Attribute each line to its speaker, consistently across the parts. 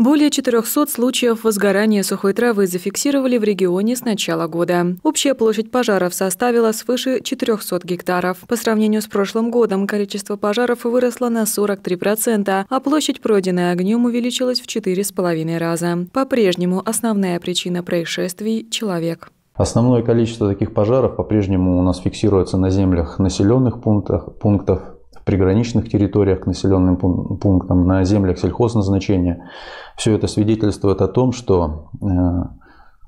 Speaker 1: Более 400 случаев возгорания сухой травы зафиксировали в регионе с начала года. Общая площадь пожаров составила свыше 400 гектаров. По сравнению с прошлым годом количество пожаров выросло на 43%, а площадь, пройденная огнем, увеличилась в четыре с половиной раза. По-прежнему основная причина происшествий – человек.
Speaker 2: Основное количество таких пожаров по-прежнему у нас фиксируется на землях населенных пунктов, пунктов приграничных территориях к населенным пунктам, на землях сельхозназначения. Все это свидетельствует о том, что э,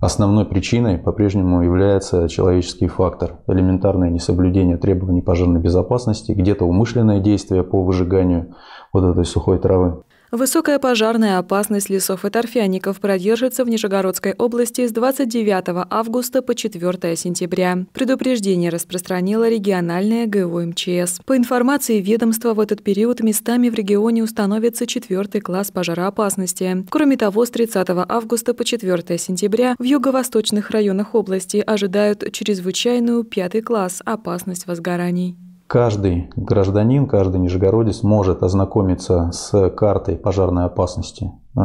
Speaker 2: основной причиной по-прежнему является человеческий фактор, элементарное несоблюдение требований пожарной безопасности, где-то умышленное действие по выжиганию вот этой сухой травы.
Speaker 1: Высокая пожарная опасность лесов и торфяников продержится в Нижегородской области с 29 августа по 4 сентября. Предупреждение распространило региональное ГУ МЧС. По информации ведомства, в этот период местами в регионе установится четвертый класс пожароопасности. Кроме того, с 30 августа по 4 сентября в юго-восточных районах области ожидают чрезвычайную пятый класс опасность возгораний.
Speaker 2: Каждый гражданин, каждый нижегородец может ознакомиться с картой пожарной опасности э,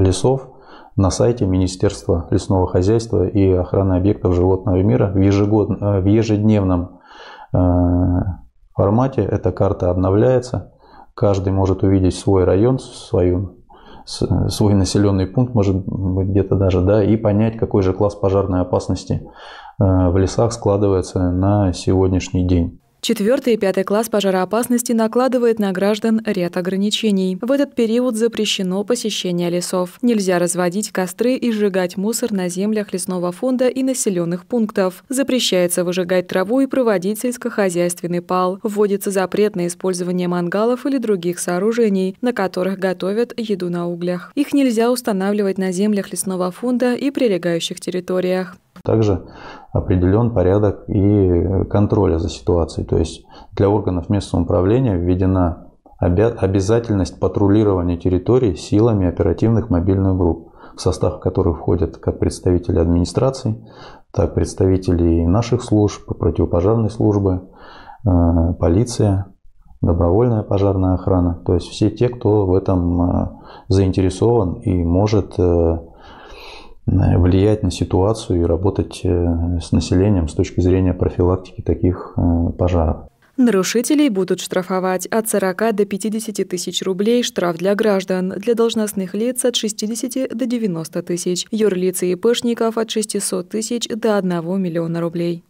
Speaker 2: лесов на сайте Министерства лесного хозяйства и охраны объектов животного мира в, ежегодно, э, в ежедневном э, формате. Эта карта обновляется. Каждый может увидеть свой район, свою свой населенный пункт, может быть, где-то даже, да, и понять, какой же класс пожарной опасности в лесах складывается на сегодняшний день.
Speaker 1: Четвертый и пятый класс пожароопасности накладывает на граждан ряд ограничений. В этот период запрещено посещение лесов. Нельзя разводить костры и сжигать мусор на землях лесного фонда и населенных пунктов. Запрещается выжигать траву и проводить сельскохозяйственный пал. Вводится запрет на использование мангалов или других сооружений, на которых готовят еду на углях. Их нельзя устанавливать на землях лесного фонда и прилегающих территориях.
Speaker 2: Также определен порядок и контроля за ситуацией. То есть для органов местного управления введена обязательность патрулирования территории силами оперативных мобильных групп, в состав которых входят как представители администрации, так представители наших служб, противопожарной службы, э, полиция, добровольная пожарная охрана, то есть все те, кто в этом э, заинтересован и может э, влиять на ситуацию и работать э, с населением с точки зрения профилактики таких э, пожаров.
Speaker 1: Нарушителей будут штрафовать от 40 до 50 тысяч рублей штраф для граждан, для должностных лиц от 60 до 90 тысяч, юрлиц и пышников от 600 тысяч до 1 миллиона рублей.